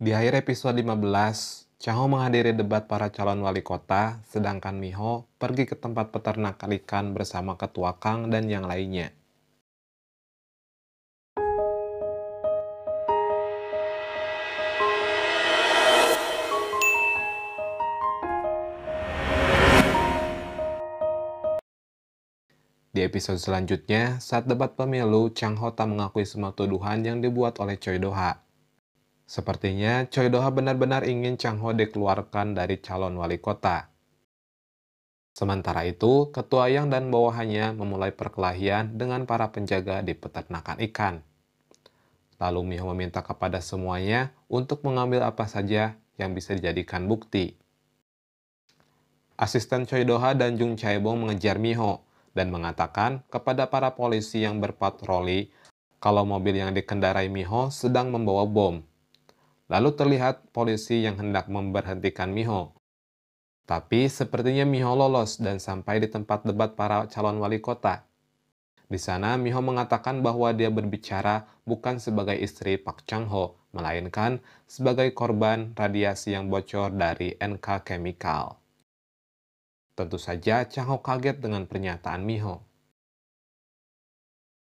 Di akhir episode 15, Chaho menghadiri debat para calon wali kota, sedangkan Miho pergi ke tempat peternak ikan bersama ketua Kang dan yang lainnya. Di episode selanjutnya, saat debat pemilu, Chang tak mengakui semua tuduhan yang dibuat oleh Choi Doha. Sepertinya Choi Doha benar-benar ingin Chang Ho dikeluarkan dari calon wali kota. Sementara itu, ketua Yang dan bawahannya memulai perkelahian dengan para penjaga di peternakan ikan. Lalu Miho meminta kepada semuanya untuk mengambil apa saja yang bisa dijadikan bukti. Asisten Choi Doha dan Jung Chae Bong mengejar Miho dan mengatakan kepada para polisi yang berpatroli kalau mobil yang dikendarai Miho sedang membawa bom. Lalu terlihat polisi yang hendak memberhentikan Miho. Tapi sepertinya Miho lolos dan sampai di tempat debat para calon wali kota. Di sana, Miho mengatakan bahwa dia berbicara bukan sebagai istri Pak Changho, melainkan sebagai korban radiasi yang bocor dari NK Chemical. Tentu saja, Changho kaget dengan pernyataan Miho.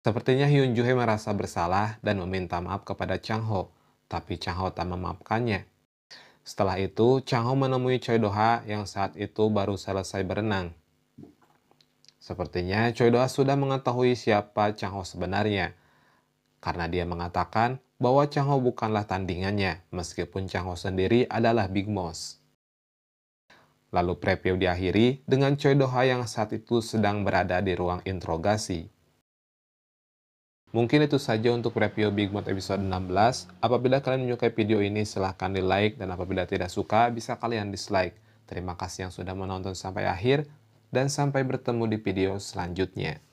Sepertinya Hyun Joo merasa bersalah dan meminta maaf kepada Changho. Ho tapi Chang Ho tak memaafkannya. Setelah itu, Chang Ho menemui Choi Do Ha yang saat itu baru selesai berenang. Sepertinya Choi Do Ha sudah mengetahui siapa Chang Ho sebenarnya, karena dia mengatakan bahwa Chang Ho bukanlah tandingannya, meskipun Chang Ho sendiri adalah Big Moss. Lalu preview diakhiri dengan Choi Do Ha yang saat itu sedang berada di ruang interogasi. Mungkin itu saja untuk review Big Mouth episode 16. Apabila kalian menyukai video ini, silahkan di like dan apabila tidak suka, bisa kalian dislike. Terima kasih yang sudah menonton sampai akhir dan sampai bertemu di video selanjutnya.